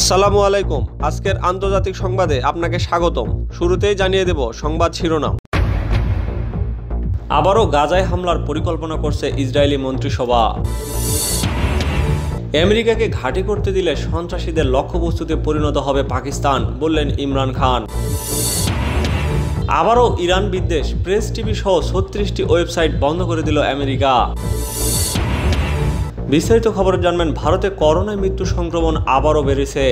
আসসালামু আলাইকুম আজকের আন্তর্জাতিক সংবাদে আপনাকে স্বাগতম শুরুতেই জানিয়ে দেব সংবাদ শিরোনাম আবারও গাজায় হামলার পরিকল্পনা করছে ইসরায়েলি মন্ত্রিসভা আমেরিকাকে ঘাঁটি করতে দিলে সন্ত্রাসীদের লক্ষ্যবস্তুতে পরিণত হবে পাকিস্তান বললেন ইমরান খান আবারও ইরান বিদ্বেষ প্রেস টিভি সহ ছত্রিশটি ওয়েবসাইট বন্ধ করে দিল আমেরিকা বিস্তারিত খবর জানবেন ভারতে করোনায় মৃত্যু সংক্রমণ আবারও বেড়েছে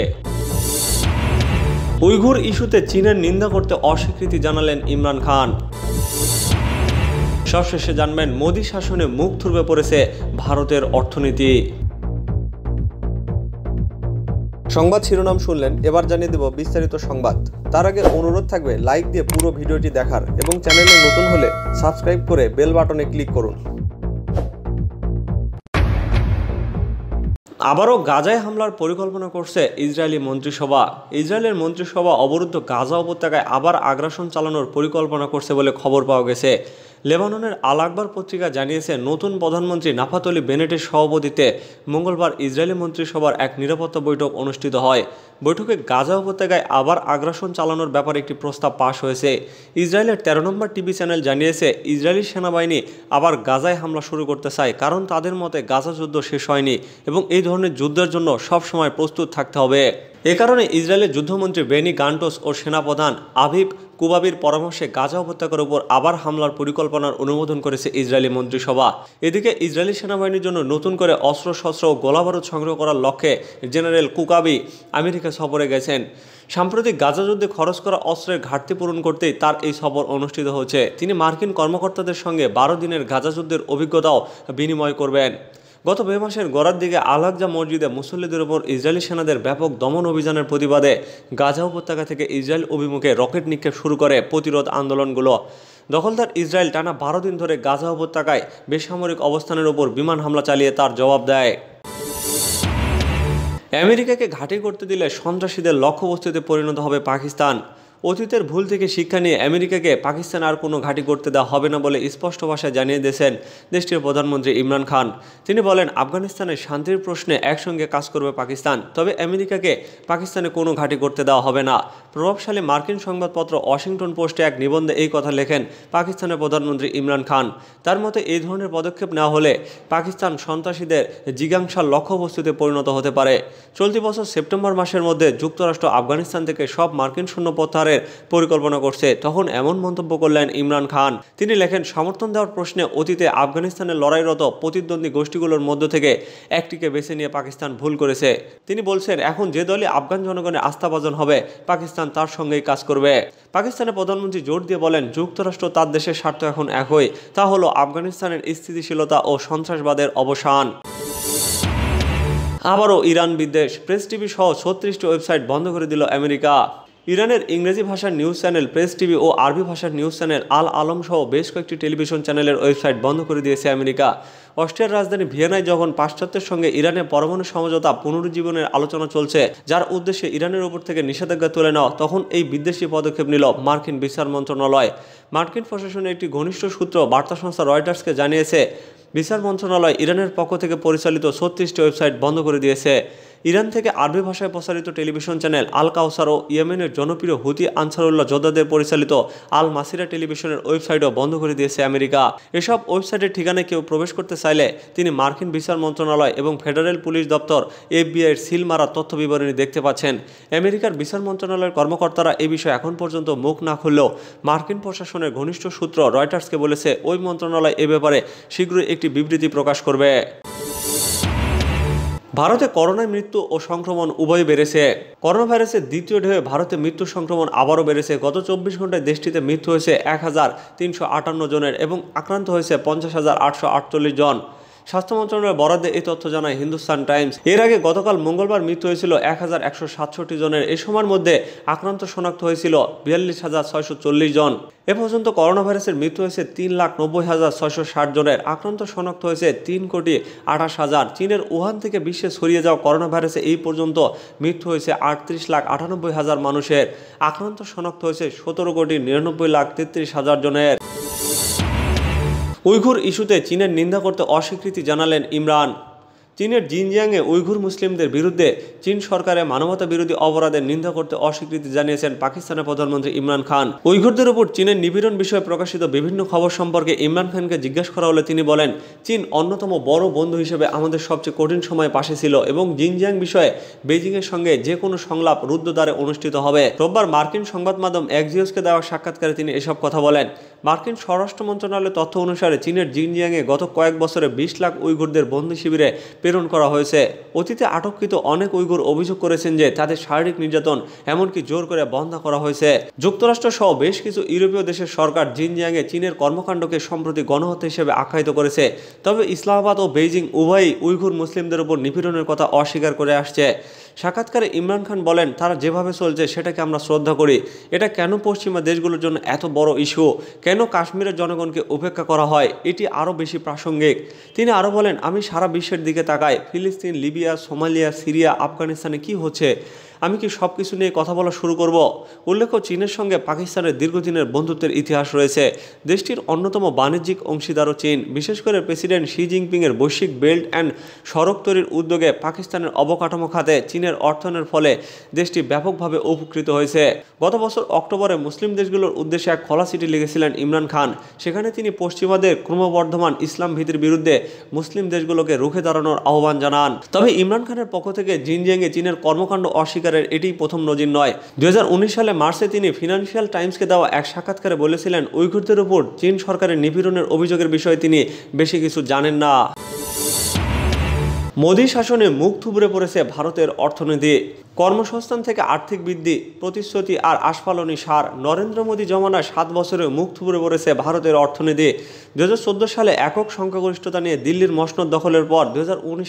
উইঘুর ইস্যুতে চীনের নিন্দা করতে অস্বীকৃতি জানালেন ইমরান খান সবশেষে জানবেন মোদী শাসনে মুখ থুরবে পড়েছে ভারতের অর্থনীতি সংবাদ শিরোনাম শুনলেন এবার জানিয়ে দেব বিস্তারিত সংবাদ তার আগে অনুরোধ থাকবে লাইক দিয়ে পুরো ভিডিওটি দেখার এবং চ্যানেলে নতুন হলে সাবস্ক্রাইব করে বেল বাটনে ক্লিক করুন আবারও গাজায় হামলার পরিকল্পনা করছে ইসরায়েলি মন্ত্রিসভা ইসরায়েলের মন্ত্রিসভা অবরুদ্ধ গাজা উপত্যকায় আবার আগ্রাসন চালানোর পরিকল্পনা করছে বলে খবর পাওয়া গেছে লেবাননের আল আকবর পত্রিকা জানিয়েছে নতুন প্রধানমন্ত্রী নাফাতলি বেনেটের সভাপতিতে মঙ্গলবার ইসরায়েলি মন্ত্রিসভার এক নিরাপত্তা বৈঠক অনুষ্ঠিত হয় বৈঠকে গাজা উপত্যকায় আবার আগ্রাসন চালানোর ব্যাপারে একটি প্রস্তাব পাশ হয়েছে ইসরায়েলের তেরো নম্বর টিভি চ্যানেল জানিয়েছে ইসরায়েলি সেনাবাহিনী আবার গাজায় হামলা শুরু করতে চায় কারণ তাদের মতে গাজা যুদ্ধ শেষ হয়নি এবং এই ধরনের যুদ্ধের জন্য সবসময় প্রস্তুত থাকতে হবে এ কারণে ইসরায়েলের যুদ্ধমন্ত্রী বেনি গান্টোস ও সেনাপ্রধান আভিব কুবাবির পরামর্শে গাজা উপত্যকার উপর আবার হামলার পরিকল্পনার অনুমোদন করেছে ইসরায়েলি মন্ত্রিসভা এদিকে ইসরায়েলি সেনাবাহিনীর জন্য নতুন করে অস্ত্রশস্ত্র ও গোলাবারুদ সংগ্রহ করার লক্ষ্যে জেনারেল কুকাবি আমেরিকা সফরে গেছেন সাম্প্রতিক গাজা যুদ্ধে খরচ করা অস্ত্রের ঘাটতি পূরণ করতেই তার এই সফর অনুষ্ঠিত হচ্ছে তিনি মার্কিন কর্মকর্তাদের সঙ্গে বারো দিনের গাজা যুদ্ধের অভিজ্ঞতাও বিনিময় করবেন গত মে মাসের গড়ার দিকে আলাকজা মসজিদে মুসল্লিদের ওপর ইসরায়েলি সেনাদের ব্যাপক দমন অভিযানের প্রতিবাদে গাজা উপত্যকা থেকে ইসরায়েল অভিমুখে রকেট নিক্ষেপ শুরু করে প্রতিরোধ আন্দোলনগুলো দখলদার ইসরায়েল টানা বারো দিন ধরে গাজা উপত্যকায় বেসামরিক অবস্থানের ওপর বিমান হামলা চালিয়ে তার জবাব দেয় আমেরিকাকে ঘাঁটি করতে দিলে সন্ত্রাসীদের লক্ষ্যবস্তুতে পরিণত হবে পাকিস্তান অতীতের ভুল থেকে শিক্ষা নিয়ে আমেরিকাকে পাকিস্তান আর কোনো ঘাঁটি করতে দেওয়া হবে না বলে স্পষ্ট ভাষায় জানিয়ে দিয়েছেন দেশটির প্রধানমন্ত্রী ইমরান খান তিনি বলেন আফগানিস্তানের শান্তির প্রশ্নে একসঙ্গে কাজ করবে পাকিস্তান তবে আমেরিকাকে পাকিস্তানে কোনো ঘাঁটি করতে দেওয়া হবে না প্রভাবশালী মার্কিন সংবাদপত্র ওয়াশিংটন পোস্টে এক নিবন্ধে এই কথা লেখেন পাকিস্তানের প্রধানমন্ত্রী ইমরান খান তার মতে এই ধরনের পদক্ষেপ না হলে পাকিস্তান সন্ত্রাসীদের জিজ্ঞাংসার লক্ষ্যবস্তুতে পরিণত হতে পারে চলতি বছর সেপ্টেম্বর মাসের মধ্যে যুক্তরাষ্ট্র আফগানিস্তান থেকে সব মার্কিন শূন্য প্রত্যাহার সরকারের পরিকল্পনা করছে তখন এমন মন্তব্য করলেন ইমরান খান তিনি লেখেন সমর্থন দেওয়ার প্রশ্নে অতীতে আফগানিস্তানের লড়াইরত প্রতিদ্বন্দ্বী গোষ্ঠীগুলোর মধ্য থেকে একটিকে বেছে নিয়ে পাকিস্তান ভুল করেছে তিনি বলছেন এখন যে দলই আফগান জনগণের আস্থাভাজন হবে পাকিস্তান তার সঙ্গেই কাজ করবে পাকিস্তানের প্রধানমন্ত্রী জোর দিয়ে বলেন যুক্তরাষ্ট্র তার দেশের স্বার্থ এখন একই তা হলো আফগানিস্তানের স্থিতিশীলতা ও সন্ত্রাসবাদের অবসান আবারও ইরান বিদ্বেষ প্রেস টিভি সহ ছত্রিশটি ওয়েবসাইট বন্ধ করে দিল আমেরিকা ইরানের ইংরেজি ভাষার নিউজ চ্যানেল প্রেস টিভি ও আরবি ভাষার নিউজ চ্যানেল আল আলম সহ বেশ কয়েকটি টেলিভিশন চ্যানেলের ওয়েবসাইট বন্ধ করে দিয়েছে আমেরিকা অস্ট্রিয়ার রাজধানী ভিয়েনায় যখন পাশ্চাত্যের সঙ্গে ইরানের পরমাণু সমঝোতা পুনরুজ্জীবনের আলোচনা চলছে যার উদ্দেশ্যে ইরানের ওপর থেকে নিষেধাজ্ঞা তুলে নেওয়া তখন এই বিদ্বেষী পদক্ষেপ নিল মার্কিন বিচার মন্ত্রণালয় মার্কিন প্রশাসনের একটি ঘনিষ্ঠ সূত্র বার্তা সংস্থা রয়টার্সকে জানিয়েছে বিচার মন্ত্রণালয় ইরানের পক্ষ থেকে পরিচালিত ছত্রিশটি ওয়েবসাইট বন্ধ করে দিয়েছে ইরান থেকে আরবি ভাষায় প্রসারিত টেলিভিশন চ্যানেল আল কাউসার ও ইয়েমেনের জনপ্রিয় হুতি আনসারুল্লাহ যোদ্ধাদের পরিচালিত আল মাসিরা টেলিভিশনের ওয়েবসাইটও বন্ধ করে দিয়েছে আমেরিকা এসব ওয়েবসাইটের ঠিকানায় কেউ প্রবেশ করতে চাইলে তিনি মার্কিন বিচার মন্ত্রণালয় এবং ফেডারেল পুলিশ দপ্তর এফবিআইয়ের সিল মারা তথ্য বিবরণী দেখতে পাচ্ছেন আমেরিকার বিচার মন্ত্রণালয়ের কর্মকর্তারা এ বিষয়ে এখন পর্যন্ত মুখ না খুললেও মার্কিন প্রশাসনের ঘনিষ্ঠ সূত্র রয়টার্সকে বলেছে ওই মন্ত্রণালয় এ ব্যাপারে শীঘ্রই একটি বিবৃতি প্রকাশ করবে ভারতে করোনায় মৃত্যু ও সংক্রমণ উভয় বেড়েছে করোনা ভাইরাসের দ্বিতীয় ঢেউয়ে ভারতে মৃত্যু সংক্রমণ আবারও বেড়েছে গত চব্বিশ ঘন্টায় দেশটিতে মৃত্যু হয়েছে এক হাজার তিনশো আটান্ন জনের এবং আক্রান্ত হয়েছে পঞ্চাশ হাজার আটশো আটচল্লিশ জন স্বাস্থ্য মন্ত্রণালয়ের বরাদ্দে এই তথ্য জানায় হিন্দুস্তান টাইমস এর আগে গতকাল মঙ্গলবার মৃত্যু হয়েছিল এক হাজার একশো সাতষট্টি জনের এ সময়ের মধ্যে আক্রান্ত শনাক্ত হয়েছিল বিয়াল্লিশ হাজার ছয়শো চল্লিশ জন এ পর্যন্ত করোনা ভাইরাসের মৃত্যু হয়েছে তিন লাখ নব্বই হাজার ছয়শো ষাট জনের আক্রান্ত শনাক্ত হয়েছে তিন কোটি আঠাশ হাজার চীনের উহান থেকে বিশ্বে ছড়িয়ে যাওয়া করোনা ভাইরাসে এই পর্যন্ত মৃত্যু হয়েছে আটত্রিশ লাখ আটানব্বই হাজার মানুষের আক্রান্ত শনাক্ত হয়েছে সতেরো কোটি নিরানব্বই লাখ তেত্রিশ হাজার জনের উইঘুর ইস্যুতে চীনের নিন্দা করতে অস্বীকৃতি জানালেন ইমরান চীনের জিনজিয়াংয়ে উইঘুর মুসলিমদের বিরুদ্ধে চীন সরকারের মানবতা বিরোধী অপরাধের নিন্দা করতে অস্বীকৃতি জানিয়েছেন পাকিস্তানের প্রধানমন্ত্রী ইমরান খান উইঘুরদের উপর চীনের নিবিড়ন বিষয়ে প্রকাশিত বিভিন্ন খবর সম্পর্কে ইমরান খানকে জিজ্ঞাসা করা হলে তিনি বলেন চীন অন্যতম বড় বন্ধু হিসেবে আমাদের সবচেয়ে কঠিন সময়ে পাশে ছিল এবং জিনজিয়াং বিষয়ে বেজিংয়ের সঙ্গে যে কোনো সংলাপ রুদ্ধদ্বারে অনুষ্ঠিত হবে রোববার মার্কিন সংবাদ মাধ্যম এক্সিওসকে দেওয়া সাক্ষাৎকারে তিনি এসব কথা বলেন মার্কিন স্বরাষ্ট্র মন্ত্রণালয়ের তথ্য অনুসারে চীনের জিনজিয়াংয়ে গত কয়েক বছরে বিশ লাখ উইঘুরদের বন্দি শিবিরে প্রেরণ করা হয়েছে অতীতে আটককৃত অনেক উইঘুর অভিযোগ করেছেন যে তাদের শারীরিক নির্যাতন এমনকি জোর করে বন্ধ করা হয়েছে যুক্তরাষ্ট্র সহ বেশ কিছু ইউরোপীয় দেশের সরকার জিনজিয়াংয়ে চীনের কর্মকাণ্ডকে সম্প্রতি গণহত্যা হিসেবে আখ্যায়িত করেছে তবে ইসলামাবাদ ও বেইজিং উভয়ই উইঘুর মুসলিমদের উপর নিপীড়নের কথা অস্বীকার করে আসছে সাক্ষাৎকারে ইমরান খান বলেন তারা যেভাবে চলছে সেটাকে আমরা শ্রদ্ধা করি এটা কেন পশ্চিমা দেশগুলোর জন্য এত বড় ইস্যু কেন কাশ্মীরের জনগণকে উপেক্ষা করা হয় এটি আরও বেশি প্রাসঙ্গিক তিনি আরও বলেন আমি সারা বিশ্বের দিকে তাকাই ফিলিস্তিন লিবিয়া সোমালিয়া সিরিয়া আফগানিস্তানে কি হচ্ছে আমি কি সব কিছু নিয়ে কথা বলা শুরু করব উল্লেখ্য চীনের সঙ্গে পাকিস্তানের দীর্ঘদিনের বন্ধুত্বের ইতিহাস রয়েছে দেশটির অন্যতম বাণিজ্যিক অংশীদারও চীন বিশেষ করে প্রেসিডেন্ট শি জিনপিংয়ের বৈশ্বিক বেল্ট অ্যান্ড সড়ক তৈরির উদ্যোগে পাকিস্তানের অবকাঠামো খাতে চীনের অর্থনের ফলে দেশটি ব্যাপকভাবে উপকৃত হয়েছে গত বছর অক্টোবরে মুসলিম দেশগুলোর উদ্দেশ্যে এক খোলা সিটি লিখেছিলেন ইমরান খান সেখানে তিনি পশ্চিমাদের ক্রমবর্ধমান ইসলাম ভীতির বিরুদ্ধে মুসলিম দেশগুলোকে রুখে দাঁড়ানোর আহ্বান জানান তবে ইমরান খানের পক্ষ থেকে জিনজিয়াংয়ে চীনের কর্মকাণ্ড অস্বীকার তালুকদারের এটি প্রথম নজির নয় দু সালে মার্চে তিনি ফিনান্সিয়াল টাইমসকে দেওয়া এক সাক্ষাৎকারে বলেছিলেন উইঘুরদের উপর চীন সরকারের নিপীড়নের অভিযোগের বিষয়ে তিনি বেশি কিছু জানেন না মোদী শাসনে মুখ থুবড়ে পড়েছে ভারতের অর্থনীতি কর্মসংস্থান থেকে আর্থিক বৃদ্ধি প্রতিশ্রুতি আর আশফালনি সার নরেন্দ্র মোদী জমানায় সাত বছরে মুখ থুবড়ে পড়েছে ভারতের অর্থনীতি দু সালে একক সংখ্যাগরিষ্ঠতা নিয়ে দিল্লির মসনদ দখলের পর দু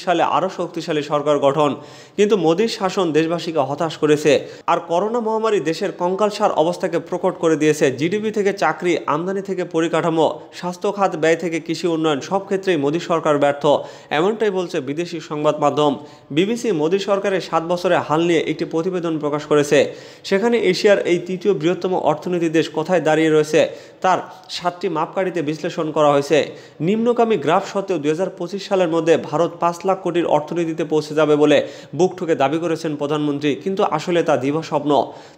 সালে আরও শক্তিশালী সরকার গঠন কিন্তু মোদীর শাসন দেশবাসীকে হতাশ করেছে আর করোনা মহামারী দেশের কঙ্কালসার অবস্থাকে প্রকট করে দিয়েছে জিডিপি থেকে চাকরি আমদানি থেকে পরিকাঠামো স্বাস্থ্য খাত ব্যয় থেকে কৃষি উন্নয়ন সব ক্ষেত্রেই মোদী সরকার ব্যর্থ এমনটাই বলছে বিদেশি সংবাদ মাধ্যম বিবিসি মোদী সরকারের সাত বছরে হাল নিয়ে নিয়ে একটি প্রতিবেদন প্রকাশ করেছে সেখানে এশিয়ার এই তৃতীয় বৃহত্তম অর্থনীতি দেশ কোথায় দাঁড়িয়ে রয়েছে তার সাতটি মাপকাঠিতে বিশ্লেষণ করা হয়েছে নিম্নগামী গ্রাফ সত্ত্বেও দুই সালের মধ্যে ভারত পাঁচ লাখ কোটির অর্থনীতিতে পৌঁছে যাবে বলে বুক ঠুকে দাবি করেছেন প্রধানমন্ত্রী কিন্তু আসলে তা দিবা স্বপ্ন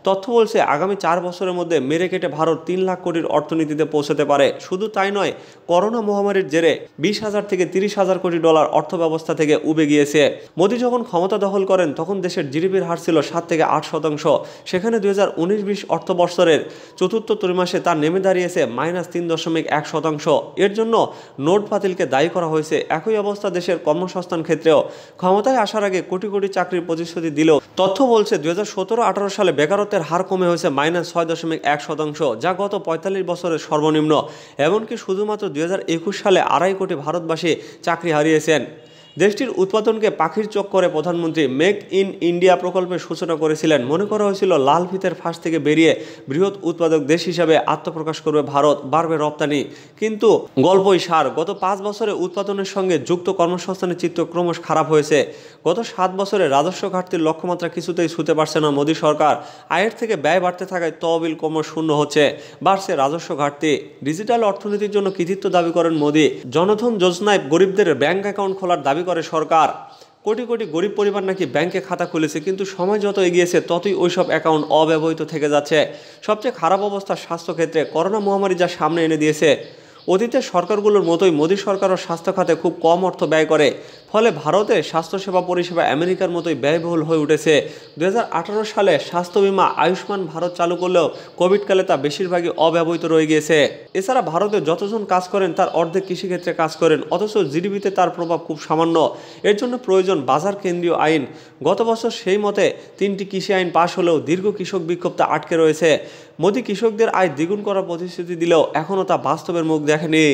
তথ্য বলছে আগামী চার বছরের মধ্যে মেরে কেটে ভারত তিন লাখ কোটির অর্থনীতিতে পৌঁছতে পারে শুধু তাই নয় করোনা মহামারীর জেরে বিশ হাজার থেকে তিরিশ হাজার কোটি ডলার অর্থব্যবস্থা থেকে উবে গিয়েছে মোদী যখন ক্ষমতা দখল করেন তখন দেশের জিডিপির হার ছিল সাত থেকে আট শতাংশ সেখানে দুই হাজার উনিশ বিশ অর্থবর্ষের চতুর্থ ত্রৈমাসে তার নেমে দাঁড়িয়েছে মাইনাস তিন দশমিক এক শতাংশ এর জন্য নোট বাতিলকে দায়ী করা হয়েছে একই অবস্থা দেশের কর্মসংস্থান ক্ষেত্রেও ক্ষমতায় আসার আগে কোটি কোটি চাকরির প্রতিশ্রুতি দিলেও তথ্য বলছে দুই হাজার সতেরো আঠারো সালে বেকারত্বের হার কমে হয়েছে মাইনাস ছয় দশমিক এক শতাংশ যা গত পঁয়তাল্লিশ বছরের সর্বনিম্ন এমনকি শুধুমাত্র দুই সালে আড়াই কোটি ভারতবাসী চাকরি হারিয়েছেন দেশটির উৎপাদনকে পাখির চোখ করে প্রধানমন্ত্রী মেক ইন ইন্ডিয়া প্রকল্পের সূচনা করেছিলেন মনে করা হয়েছিল লাল ফিতের ফাঁস থেকে বেরিয়ে বৃহৎ উৎপাদক দেশ হিসাবে আত্মপ্রকাশ করবে ভারত বাড়বে রপ্তানি কিন্তু গল্পই সার গত পাঁচ বছরে উৎপাদনের সঙ্গে যুক্ত কর্মসংস্থানের চিত্র ক্রমশ খারাপ হয়েছে গত সাত বছরে রাজস্ব ঘাটতির লক্ষ্যমাত্রা কিছুতেই ছুতে পারছে না মোদী সরকার আয়ের থেকে ব্যয় বাড়তে থাকায় তহবিল ক্রমশ শূন্য হচ্ছে বাড়ছে রাজস্ব ঘাটতি ডিজিটাল অর্থনীতির জন্য কৃতিত্ব দাবি করেন মোদী জনধন যোজনায় গরিবদের ব্যাংক অ্যাকাউন্ট খোলার দাবি দাবি করে সরকার কোটি কোটি গরিব পরিবার নাকি ব্যাংকে খাতা খুলেছে কিন্তু সময় যত এগিয়েছে ততই ওই সব অ্যাকাউন্ট অব্যবহৃত থেকে যাচ্ছে সবচেয়ে খারাপ অবস্থা স্বাস্থ্যক্ষেত্রে করোনা মহামারী যা সামনে এনে দিয়েছে অতীতের সরকারগুলোর মতোই মোদী সরকারও স্বাস্থ্য খাতে খুব কম অর্থ ব্যয় করে ফলে ভারতে স্বাস্থ্যসেবা পরিষেবা আমেরিকার মতোই ব্যয়বহুল হয়ে উঠেছে দু সালে স্বাস্থ্য বিমা আয়ুষ্মান ভারত চালু করলেও কোভিডকালে তা বেশিরভাগই অব্যবহৃত রয়ে গিয়েছে এছাড়া ভারতে যতজন কাজ করেন তার অর্ধেক কৃষিক্ষেত্রে কাজ করেন অথচ জিডিপিতে তার প্রভাব খুব সামান্য এর জন্য প্রয়োজন বাজার কেন্দ্রীয় আইন গত বছর সেই মতে তিনটি কৃষি আইন পাশ হলেও দীর্ঘ কৃষক বিক্ষোভ তা আটকে রয়েছে মোদী কৃষকদের আয় দ্বিগুণ করার প্রতিশ্রুতি দিলেও এখনও তা বাস্তবের মুখ দেখেনি